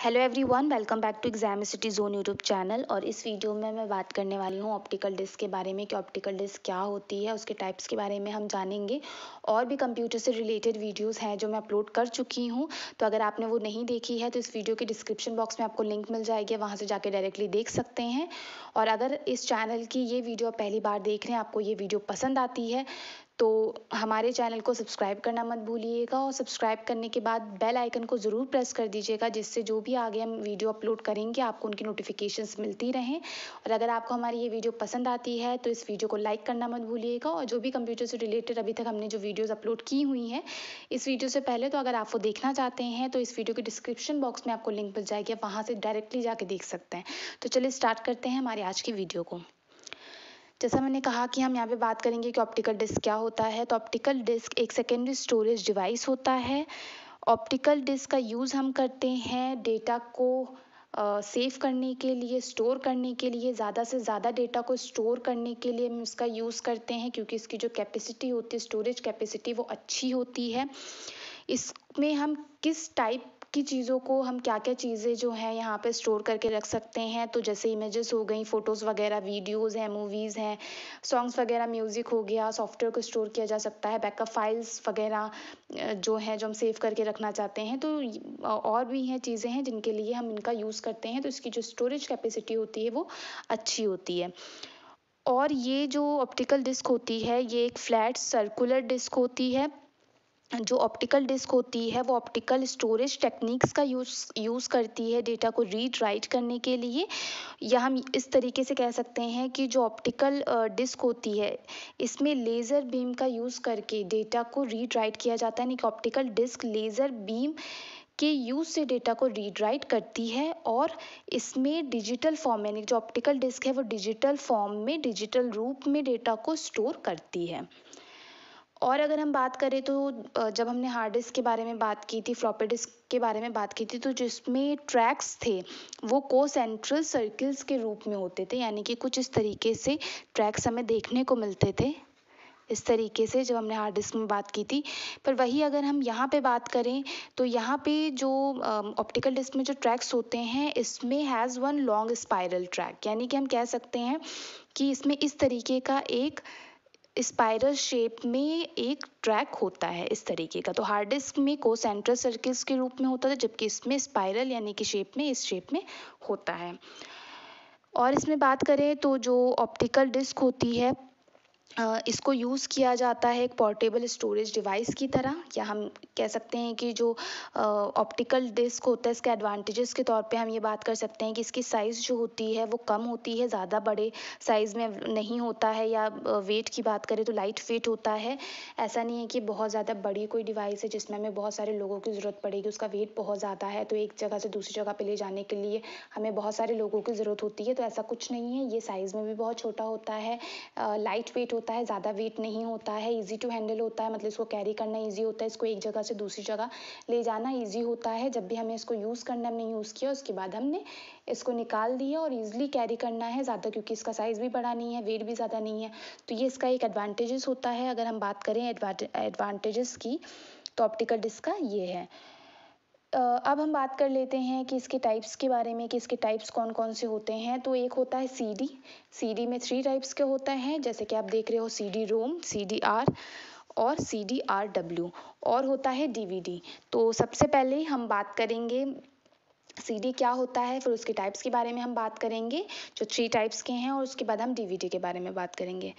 hello everyone welcome back to exam city zone YouTube channel और इस video में मैं बात करने वाली हूँ ऑप्टिकल डिस्क के बारे में कि ऑप्टिकल डिस्क क्या होती है उसके टाइप्स के बारे में हम जानेंगे और भी कंप्यूटर से रिलेटेड वीडियोस हैं जो मैं अपलोड कर चुकी हूँ तो अगर आपने वो नहीं देखी है तो इस वीडियो के डिस्क्रिप्शन बॉक्स में आपको लिंक मिल जाएगी वहाँ से जाके डायरेक्टली देख सकते हैं और अगर इस चैनल की ये वीडियो पहली बार देख रहे हैं आपको ये वीडियो पसंद आती है तो हमारे चैनल को सब्सक्राइब करना मत भूलिएगा और सब्सक्राइब करने के बाद बेल आइकन को ज़रूर प्रेस कर दीजिएगा जिससे जो भी आगे हम वीडियो अपलोड करेंगे आपको उनकी नोटिफिकेशंस मिलती रहें और अगर आपको हमारी ये वीडियो पसंद आती है तो इस वीडियो को लाइक करना मत भूलिएगा और जो भी कंप्यूटर से रिलेटेड अभी तक हमने जो वीडियोज़ अपलोड की हुई हैं इस वीडियो से पहले तो अगर आप वो देखना चाहते हैं तो इस वीडियो के डिस्क्रिप्शन बॉक्स में आपको लिंक मिल जाएगी आप वहाँ से डायरेक्टली जाके देख सकते हैं तो चलिए स्टार्ट करते हैं हमारे आज की वीडियो को जैसा मैंने कहा कि हम यहाँ पे बात करेंगे कि ऑप्टिकल डिस्क क्या होता है तो ऑप्टिकल डिस्क एक सेकेंडरी स्टोरेज डिवाइस होता है ऑप्टिकल डिस्क का यूज़ हम करते हैं डेटा को सेव uh, करने के लिए स्टोर करने के लिए ज़्यादा से ज़्यादा डेटा को स्टोर करने के लिए हम इसका यूज़ करते हैं क्योंकि इसकी जो कैपेसिटी होती है स्टोरेज कैपेसिटी वो अच्छी होती है इसमें हम किस टाइप की चीज़ों को हम क्या क्या चीज़ें जो हैं यहाँ पे स्टोर करके रख सकते हैं तो जैसे इमेजेस हो गई फ़ोटोज़ वगैरह वीडियोस हैं मूवीज़ हैं सॉन्ग्स वगैरह म्यूज़िक हो गया सॉफ्टवेयर को स्टोर किया जा सकता है बैकअप फाइल्स वगैरह जो हैं जो हम सेव करके रखना चाहते हैं तो और भी हैं चीज़ें हैं जिनके लिए हम इनका यूज़ करते हैं तो इसकी जो स्टोरेज कैपेसिटी होती है वो अच्छी होती है और ये जो ऑप्टिकल डिस्क होती है ये एक फ्लैट सर्कुलर डिस्क होती है जो ऑप्टिकल डिस्क होती है वो ऑप्टिकल स्टोरेज टेक्निक्स का यूज़ यूज़ करती है डेटा को रीड राइट करने के लिए या हम इस तरीके से कह सकते हैं कि जो ऑप्टिकल डिस्क होती है इसमें लेज़र बीम का यूज़ करके डेटा को रीड राइट किया जाता है यानी कि ऑप्टिकल डिस्क लेज़र बीम के यूज़ से डेटा को रीड राइट करती है और इसमें डिजिटल फॉर्म यानी जो ऑप्टिकल डिस्क है वो डिजिटल फॉर्म में डिजिटल रूप में डेटा को स्टोर करती है और अगर हम बात करें तो जब हमने हार्ड डिस्क के बारे में बात की थी फ्लॉपी डिस्क के बारे में बात की थी तो जिसमें ट्रैक्स थे वो को सेंट्रल सर्किल्स के रूप में होते थे यानी कि कुछ इस तरीके से ट्रैक्स हमें देखने को मिलते थे इस तरीके से जब हमने हार्ड डिस्क में बात की थी पर वही अगर हम यहाँ पे बात करें तो यहाँ पे जो ऑप्टिकल डिस्क में जो ट्रैक्स होते हैं इसमें has one long spiral track यानी कि हम कह सकते हैं कि इसमें इस तरीके का एक स्पाइरल शेप में एक ट्रैक होता है इस तरीके का तो हार्ड डिस्क में को सेंट्रल सर्किल्स के रूप में होता था जबकि इसमें स्पाइरल यानी कि शेप में इस शेप में होता है और इसमें बात करें तो जो ऑप्टिकल डिस्क होती है इसको यूज़ किया जाता है एक पोर्टेबल स्टोरेज डिवाइस की तरह या हम कह सकते हैं कि जो ऑप्टिकल डिस्क होता है इसका एडवांटेजेस के तौर पे हम ये बात कर सकते हैं कि इसकी साइज़ जो होती है वो कम होती है ज़्यादा बड़े साइज़ में नहीं होता है या वेट की बात करें तो लाइट वेट होता है ऐसा नहीं है कि बहुत ज़्यादा बड़ी कोई डिवाइस है जिसमें हमें बहुत सारे लोगों की ज़रूरत पड़ेगी उसका वेट बहुत ज़्यादा है तो एक जगह से दूसरी जगह पर ले जाने के लिए हमें बहुत सारे लोगों की ज़रूरत होती है तो ऐसा कुछ नहीं है ये साइज़ में भी बहुत छोटा होता है लाइट वेट होता है ज़्यादा वेट नहीं होता है ईजी टू हैंडल होता है मतलब इसको कैरी करना ईजी होता है इसको एक जगह से दूसरी जगह ले जाना ईजी होता है जब भी हमें इसको यूज़ करना हमने यूज़ किया उसके बाद हमने इसको निकाल दिया और ईजिली कैरी करना है ज़्यादा क्योंकि इसका साइज़ भी बड़ा नहीं है वेट भी ज़्यादा नहीं है तो ये इसका एक एडवांटेजेस होता है अगर हम बात करें एडवांटेजेस की तो ऑप्टिकल डिस्क का ये है अब हम बात कर लेते हैं कि इसके टाइप्स के बारे में कि इसके टाइप्स कौन कौन से होते हैं तो एक होता है सी डी सी डी में थ्री टाइप्स के होता है जैसे कि आप देख रहे हो C D ROM C D R और सी डी आर डब्ल्यू और होता है डी वी डी तो सबसे पहले हम बात करेंगे सीडी क्या होता है फिर उसके टाइप्स के बारे में हम बात करेंगे जो थ्री टाइप्स के हैं और उसके बाद हम डीवीडी के बारे में बात करेंगे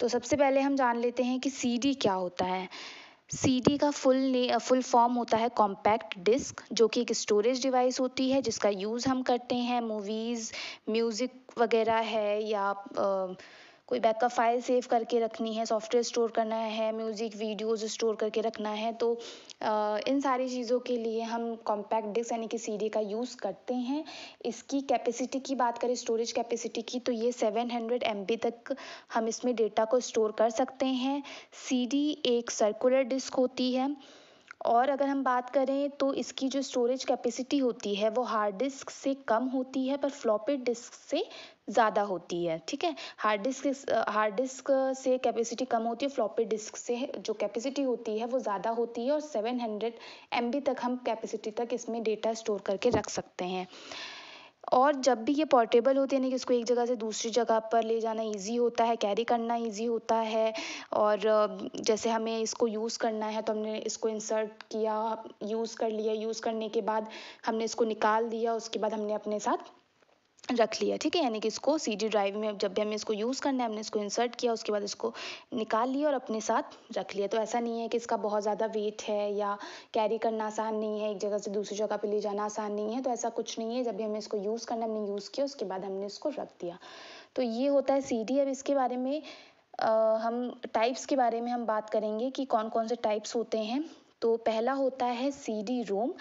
तो सबसे पहले हम जान लेते हैं कि सीडी क्या होता है सी डी का फुल ने फुल फॉर्म होता है कॉम्पैक्ट डिस्क जो कि एक स्टोरेज डिवाइस होती है जिसका यूज़ हम करते हैं मूवीज़ म्यूज़िक वगैरह है या uh, कोई बैकअप फाइल सेव करके रखनी है सॉफ्टवेयर स्टोर करना है म्यूज़िक वीडियोज़ स्टोर करके रखना है तो इन सारी चीज़ों के लिए हम कॉम्पैक्ट डिस्क यानी कि सी का यूज़ करते हैं इसकी कैपेसिटी की बात करें स्टोरेज कैपेसिटी की तो ये सेवन हंड्रेड एम तक हम इसमें डेटा को स्टोर कर सकते हैं सी एक सर्कुलर डिस्क होती है और अगर हम बात करें तो इसकी जो स्टोरेज कैपेसिटी होती है वो हार्ड डिस्क से कम होती है पर फ्लॉपी डिस्क से ज़्यादा होती है ठीक है हार्ड डिस्क हार्ड डिस्क से कैपेसिटी कम होती है फ्लॉपी डिस्क से जो कैपेसिटी होती है वो ज़्यादा होती है और 700 एम तक हम कैपेसिटी तक इसमें डेटा स्टोर करके रख सकते हैं और जब भी ये पोर्टेबल होती है ना कि इसको एक जगह से दूसरी जगह पर ले जाना ईज़ी होता है कैरी करना ईज़ी होता है और जैसे हमें इसको यूज़ करना है तो हमने इसको इंसर्ट किया यूज़ कर लिया यूज़ करने के बाद हमने इसको निकाल दिया उसके बाद हमने अपने साथ रख लिया ठीक है यानी कि इसको सी डी ड्राइव में जब भी हमें इसको यूज़ करना है हमने इसको इंसर्ट किया उसके बाद इसको निकाल लिया और अपने साथ रख लिया तो ऐसा नहीं है कि इसका बहुत ज़्यादा वेट है या कैरी करना आसान नहीं है एक जगह से दूसरी जगह पे ले जाना आसान नहीं है तो ऐसा कुछ नहीं है जब भी हमें इसको यूज़ करना हमने यूज़ किया उसके बाद हमने इसको रख दिया तो ये होता है सी डी अब इसके बारे में आ, हम टाइप्स के बारे में हम बात करेंगे कि कौन कौन से टाइप्स होते हैं तो पहला होता है सी डी रोम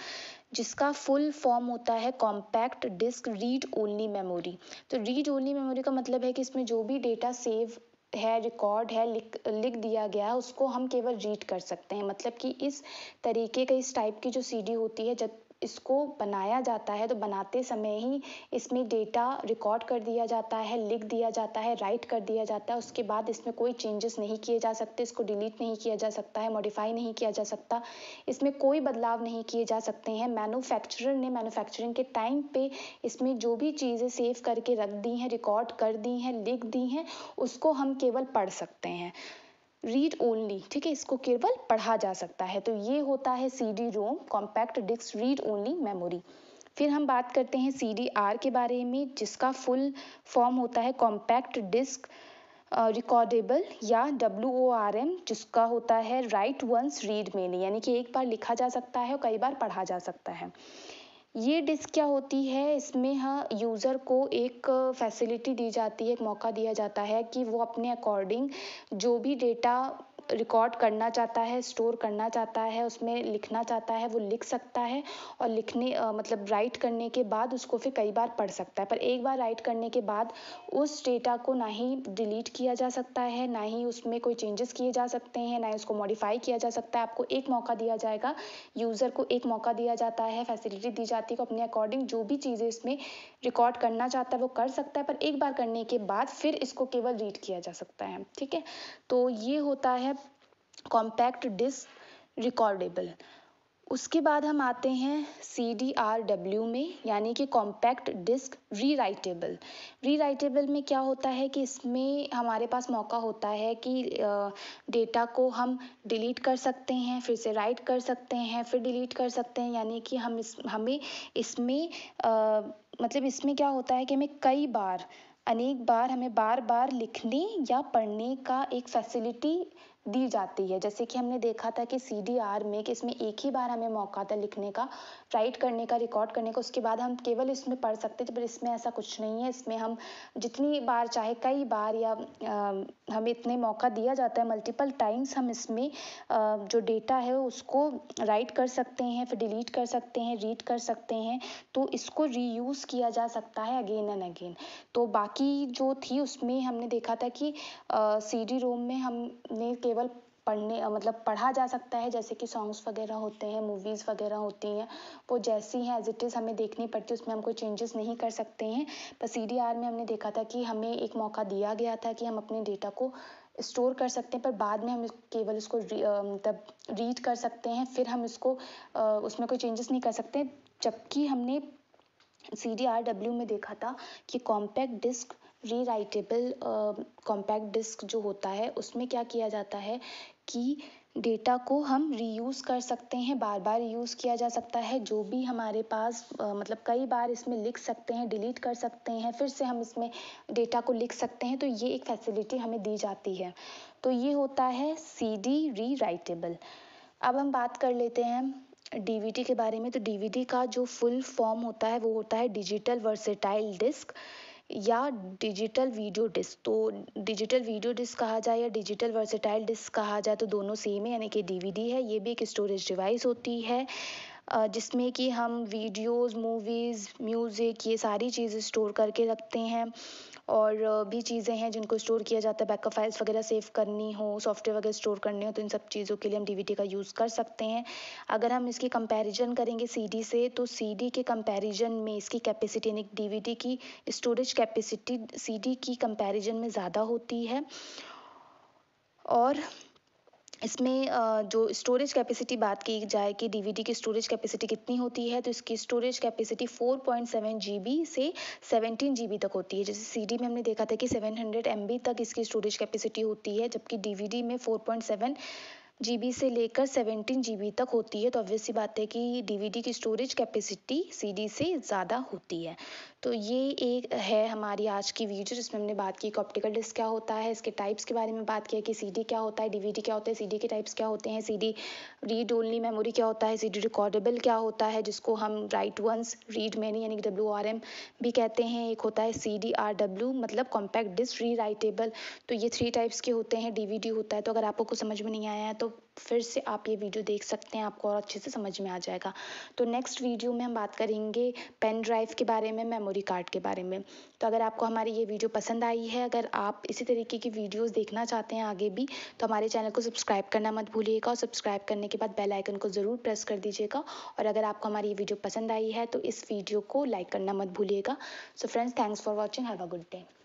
जिसका फुल फॉर्म होता है compact disc read only memory तो रीड ओनली मेमोरी का मतलब है कि इसमें जो भी डेटा सेव है रिकॉर्ड है लिख लिख दिया गया है उसको हम केवल रीड कर सकते हैं मतलब कि इस तरीके का इस टाइप की जो सीडी होती है जब इसको बनाया जाता है तो बनाते समय ही इसमें डेटा रिकॉर्ड कर दिया जाता है लिख दिया जाता है राइट कर दिया जाता है उसके बाद इसमें कोई चेंजेस नहीं किए जा सकते इसको डिलीट नहीं किया जा सकता है मॉडिफाई नहीं किया जा सकता इसमें कोई बदलाव नहीं किए जा सकते हैं मैनुफैक्चरर ने मैनुफैक्चरिंग के टाइम पे इसमें जो भी चीज़ें सेव करके रख दी हैं रिकॉर्ड कर दी हैं लिख दी हैं उसको हम केवल पढ़ सकते हैं रीड ओनली ठीक है इसको केवल पढ़ा जा सकता है तो ये होता है C D ROM compact disc read only memory फिर हम बात करते हैं सी डी आर के बारे में जिसका फुल फॉर्म होता है कॉम्पैक्ट डिस्क रिकॉर्डेबल या डब्ल्यू ओ आर एम जिसका होता है राइट वंस रीड मेनी यानी कि एक बार लिखा जा सकता है और कई बार पढ़ा जा सकता है ये डिस्क क्या होती है इसमें हाँ यूज़र को एक फैसिलिटी दी जाती है एक मौका दिया जाता है कि वो अपने अकॉर्डिंग जो भी डेटा रिकॉर्ड करना चाहता है स्टोर करना चाहता है उसमें लिखना चाहता है वो लिख सकता है और लिखने मतलब राइट करने के बाद उसको फिर कई बार पढ़ सकता है पर एक बार राइट करने के बाद उस डेटा को ना ही डिलीट किया जा सकता है ना ही उसमें कोई चेंजेस किए जा सकते हैं ना ही उसको मॉडिफाई किया जा सकता है आपको एक मौका दिया जाएगा यूज़र को एक मौका दिया जाता है फैसिलिटी दी जाती है अपने अकॉर्डिंग जो भी चीज़ें इसमें रिकॉर्ड करना चाहता है वो कर सकता है पर एक बार करने के बाद फिर इसको केवल रीड किया जा सकता है ठीक है तो ये होता है कॉम्पैक्ट डिस्क रिकॉर्डेबल उसके बाद हम आते हैं सी डी आर डब्ल्यू में यानी कि compact disc rewritable rewritable में क्या होता है कि इसमें हमारे पास मौका होता है कि डेटा को हम डिलीट कर सकते हैं फिर से राइट कर सकते हैं फिर डिलीट कर सकते हैं यानी कि हम इस हमें इसमें आ, मतलब इसमें क्या होता है कि हमें कई बार अनेक बार हमें बार बार लिखने या पढ़ने का एक फैसिलिटी दी जाती है जैसे कि हमने देखा था कि सी डी आर में कि इसमें एक ही बार हमें मौका था लिखने का राइट करने का रिकॉर्ड करने का उसके बाद हम केवल इसमें पढ़ सकते थे पर इसमें ऐसा कुछ नहीं है इसमें हम जितनी बार चाहे कई बार या आ, हमें इतने मौका दिया जाता है मल्टीपल टाइम्स हम इसमें आ, जो डेटा है उसको राइट कर सकते हैं फिर डिलीट कर सकते हैं रीड कर सकते हैं तो इसको रीयूज़ किया जा सकता है अगेन एंड अगेन तो बाकी जो थी उसमें हमने देखा था कि सी डी रोम में हमने केवल पढ़ने मतलब पढ़ा जा सकता है जैसे कि सॉन्ग्स वगैरह होते हैं मूवीज़ वगैरह होती हैं वो जैसी हैं एज इट इज़ हमें देखनी पड़ती है उसमें हम कोई चेंजेस नहीं कर सकते हैं पर सी डी आर में हमने देखा था कि हमें एक मौका दिया गया था कि हम अपने डेटा को स्टोर कर सकते हैं पर बाद में हम केवल इसको मतलब रीड कर सकते हैं फिर हम इसको उसमें कोई चेंजेस नहीं कर सकते जबकि हमने सी डी आर डब्ल्यू में देखा था कि compact disc rewritable compact disc जो होता है उसमें क्या किया जाता है कि डेटा को हम रीयूज़ कर सकते हैं बार बार यूज़ किया जा सकता है जो भी हमारे पास uh, मतलब कई बार इसमें लिख सकते हैं डिलीट कर सकते हैं फिर से हम इसमें डेटा को लिख सकते हैं तो ये एक फैसिलिटी हमें दी जाती है तो ये होता है सी डी राइटेबल अब हम बात कर लेते हैं डीवीडी के बारे में तो डीवीडी का जो फुल फॉर्म होता है वो होता है डिजिटल वर्सेटाइल डिस्क या डिजिटल वीडियो डिस्क तो डिजिटल वीडियो डिस्क कहा जाए या डिजिटल वर्सेटाइल डिस्क कहा जाए तो दोनों सेम है यानी कि डी वी डी है ये भी एक स्टोरेज डिवाइस होती है जिसमें कि हम वीडियोज़ मूवीज़ म्यूज़िक ये सारी चीज़ें स्टोर करके रखते हैं और भी चीज़ें हैं जिनको स्टोर किया जाता है बैकअप फाइल्स वगैरह सेव करनी हो सॉफ्टवेयर वगैरह स्टोर करने हो तो इन सब चीज़ों के लिए हम डी का यूज़ कर सकते हैं अगर हम इसकी कंपैरिजन करेंगे सी से तो सी के कंपैरिजन में इसकी कैपेसिटी यानी डी की स्टोरेज कैपेसिटी सी की कंपेरिजन में ज़्यादा होती है और इसमें जो स्टोरेज कैपेसिटी बात की जाए कि डीवीडी की स्टोरेज कैपेसिटी कितनी होती है तो इसकी स्टोरेज कैपेसिटी 4.7 जीबी से 17 जीबी तक होती है जैसे सीडी में हमने देखा था कि 700 एमबी तक इसकी स्टोरेज कैपेसिटी होती है जबकि डीवीडी में 4.7 जी से लेकर 17 जी तक होती है तो ऑब्वियस सी बात है कि डीवीडी की स्टोरेज कैपेसिटी सीडी से ज़्यादा होती है तो ये एक है हमारी आज की वीडियो जिसमें हमने बात की कि ऑप्टिकल डिस्क क्या होता है इसके टाइप्स के बारे में बात किया कि सीडी क्या होता है डीवीडी क्या होता है सीडी के टाइप्स क्या होते हैं सीडी रीड ओनली मेमोरी क्या होता है सीडी रिकॉर्डेबल क्या होता है जिसको हम राइट वंस रीड मैनी यानी कि डब्ल्यू भी कहते हैं एक होता है सी डी आर डब्ल्यू मतलब कॉम्पैक्ट डिस्क री राइटेबल तो ये थ्री टाइप्स के होते हैं डी होता है तो अगर आपको कुछ समझ में नहीं आया है तो फिर से आप ये वीडियो देख सकते हैं आपको और अच्छे से समझ में आ जाएगा तो नेक्स्ट वीडियो में हम बात करेंगे पेन ड्राइव के बारे में मेमोरी कार्ड के बारे में तो अगर आपको हमारी ये वीडियो पसंद आई है अगर आप इसी तरीके की वीडियोज़ देखना चाहते हैं आगे भी तो हमारे चैनल को सब्सक्राइब करना मत भूलिएगा और सब्सक्राइब करने के बाद बेलाइकन को ज़रूर प्रेस कर दीजिएगा और अगर आपको हमारी ये वीडियो पसंद आई है तो इस वीडियो को लाइक करना मत भूलिएगा so friends thanks for watching have a good day